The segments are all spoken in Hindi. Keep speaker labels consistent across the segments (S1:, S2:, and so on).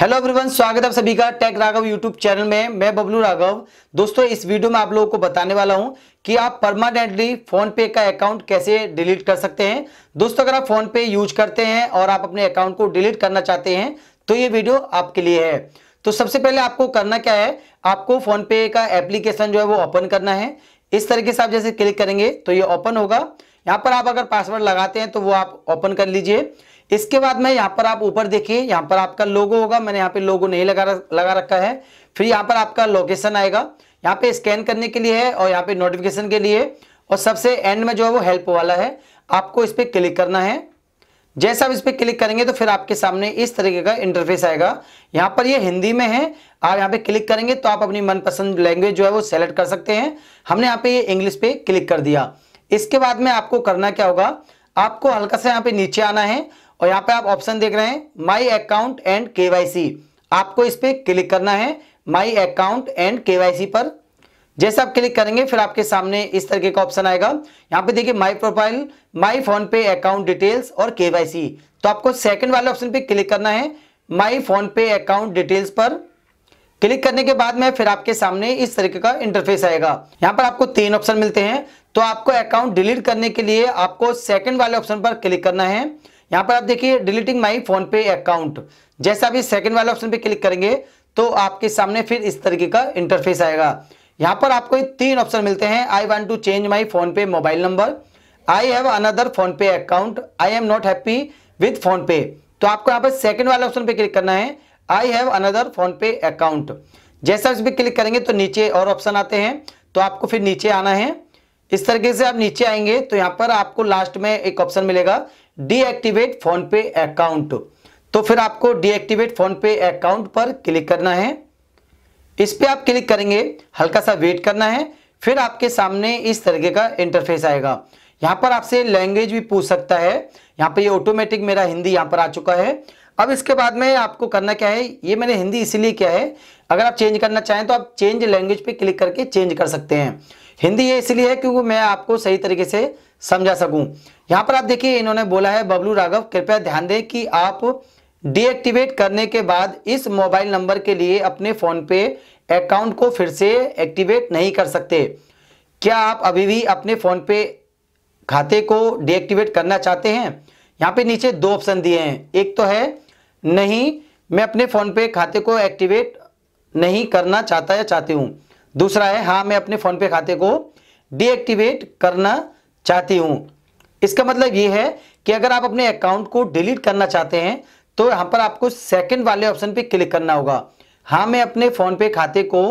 S1: हेलो एवरीवन स्वागत है सभी का टेक राघव यूट्यूब चैनल में मैं बबलू राघव दोस्तों इस वीडियो में आप लोगों को बताने वाला हूं कि आप परमानेंटली फोन पे का अकाउंट कैसे डिलीट कर सकते हैं दोस्तों अगर आप फोन पे यूज करते हैं और आप अपने अकाउंट को डिलीट करना चाहते हैं तो ये वीडियो आपके लिए है तो सबसे पहले आपको करना क्या है आपको फोन पे का एप्लीकेशन जो है वो ओपन करना है इस तरीके से आप जैसे क्लिक करेंगे तो ये ओपन होगा यहाँ पर आप अगर पासवर्ड लगाते हैं तो वो आप ओपन कर लीजिए इसके बाद में यहाँ पर आप ऊपर देखिए यहाँ पर आपका लोगो होगा मैंने यहाँ पे लोगो नहीं लगा लगा रखा है फिर यहाँ पर आपका लोकेशन आएगा यहाँ पे स्कैन करने के लिए है और यहाँ पे नोटिफिकेशन के लिए और सबसे एंड में जो है वो हेल्प वाला है आपको इस पर क्लिक करना है जैसे आप इस पर क्लिक करेंगे तो फिर आपके सामने इस तरीके का इंटरफेस आएगा यहाँ पर ये यह हिंदी में है आप यहाँ पे क्लिक करेंगे तो आप अपनी मनपसंद लैंग्वेज जो है वो सेलेक्ट कर सकते हैं हमने यहाँ पे ये इंग्लिश पे क्लिक कर दिया इसके बाद में आपको करना क्या होगा आपको हल्का सा यहाँ पे नीचे आना है और यहाँ पे आप ऑप्शन देख रहे हैं माई अकाउंट एंड के आपको इस पर क्लिक करना है माई अकाउंट एंड के पर जैसे आप क्लिक करेंगे फिर आपके सामने इस तरीके का ऑप्शन आएगा यहाँ पे देखिए my profile my PhonePe account details और के तो आपको सेकंड वाले ऑप्शन पे क्लिक करना है my PhonePe account details पर क्लिक करने के बाद में फिर आपके सामने इस तरीके का इंटरफेस आएगा यहाँ पर आपको तीन ऑप्शन मिलते हैं तो आपको अकाउंट डिलीट करने के लिए आपको सेकंड वाले ऑप्शन पर क्लिक करना है यहां पर आप देखिए deleting my PhonePe account जैसे आप सेकंड वाले ऑप्शन पे क्लिक करेंगे तो आपके सामने फिर इस तरीके का इंटरफेस आएगा यहां पर आपको ये तीन ऑप्शन मिलते हैं I want to change my PhonePe mobile number I have another PhonePe account I am not happy with PhonePe तो आपको यहाँ पर सेकंड वाले ऑप्शन पे क्लिक करना है I have another PhonePe account जैसा इस पर क्लिक करेंगे तो नीचे और ऑप्शन आते हैं तो आपको फिर नीचे आना है इस तरीके से आप नीचे आएंगे तो यहाँ पर आपको लास्ट में एक ऑप्शन मिलेगा डीएक्टिवेट फोन पे अकाउंट तो फिर आपको डीएक्टिवेट फोन पे अकाउंट पर क्लिक करना है इस पर आप क्लिक करेंगे हल्का सा वेट करना है फिर आपके सामने इस तरीके का इंटरफेस आएगा यहाँ पर आपसे लैंग्वेज भी पूछ सकता है यहाँ पर ये ऑटोमेटिक मेरा हिंदी यहाँ पर आ चुका है अब इसके बाद में आपको करना क्या है ये मैंने हिंदी इसीलिए क्या है अगर आप चेंज करना चाहें तो आप चेंज लैंग्वेज पे क्लिक करके चेंज कर सकते हैं हिंदी ये इसलिए है क्योंकि मैं आपको सही तरीके से समझा सकूं यहाँ पर आप देखिए इन्होंने बोला है बबलू राघव कृपया ध्यान दें कि आप डीएक्टिवेट करने के बाद इस मोबाइल नंबर के लिए अपने फ़ोन पे अकाउंट को फिर से एक्टिवेट नहीं कर सकते क्या आप अभी भी अपने फ़ोन पे खाते को डीएक्टिवेट करना चाहते हैं यहाँ पे नीचे दो ऑप्शन दिए हैं एक तो है नहीं मैं अपने फ़ोन पे खाते को एक्टिवेट नहीं करना चाहता या चाहती हूँ दूसरा है हाँ मैं अपने फ़ोन पे खाते को डीएक्टिवेट करना चाहती हूँ इसका मतलब ये है कि अगर आप अपने अकाउंट को डिलीट करना चाहते हैं तो यहां पर आपको सेकंड वाले ऑप्शन पे क्लिक करना होगा हाँ मैं अपने फोन पे खाते को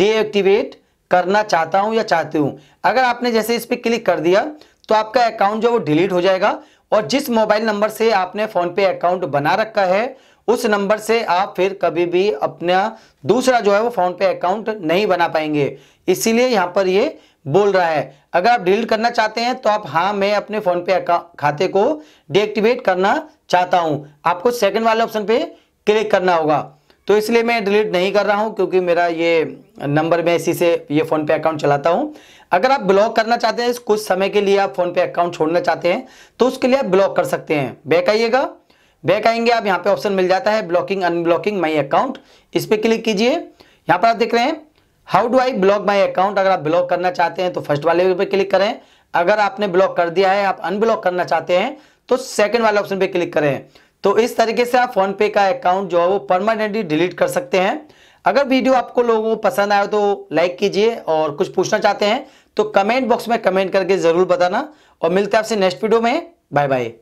S1: डीएक्टिवेट करना चाहता हूँ या चाहती हूँ अगर आपने जैसे इस पर क्लिक कर दिया तो आपका अकाउंट जो वो डिलीट हो जाएगा और जिस मोबाइल नंबर से आपने फोन पे अकाउंट बना रखा है उस नंबर से आप फिर कभी भी अपना दूसरा जो है वो फोन पे अकाउंट नहीं बना पाएंगे इसीलिए यहां पर ये बोल रहा है अगर आप डिलीट करना चाहते हैं तो आप हाँ मैं अपने फोन पे खाते को डीएक्टिवेट करना चाहता हूं आपको सेकंड वाले ऑप्शन पे क्लिक करना होगा तो इसलिए मैं डिलीट नहीं कर रहा हूं क्योंकि मेरा ये नंबर मैं इसी से ये फ़ोन पे अकाउंट चलाता हूं अगर आप ब्लॉक करना चाहते हैं कुछ समय के लिए आप फ़ोन पे अकाउंट छोड़ना चाहते हैं तो उसके लिए आप ब्लॉक कर सकते हैं बैक आइएगा बैक आएंगे आप यहाँ पे ऑप्शन मिल जाता है ब्लॉकिंग अनब्लॉकिंग माई अकाउंट इस पर क्लिक कीजिए यहाँ पर आप देख रहे हैं how do I block my account अगर आप ब्लॉक करना चाहते हैं तो फर्स्ट वाले पे क्लिक करें अगर आपने ब्लॉक कर दिया है आप अनब्लॉक करना चाहते हैं तो सेकंड वाले ऑप्शन पे क्लिक करें तो इस तरीके से आप फोन पे का अकाउंट जो है वो परमानेंटली डिलीट कर सकते हैं अगर वीडियो आपको लोगों को पसंद आया तो लाइक कीजिए और कुछ पूछना चाहते हैं तो कमेंट बॉक्स में कमेंट करके ज़रूर बताना और मिलते हैं आपसे नेक्स्ट वीडियो में बाय बाय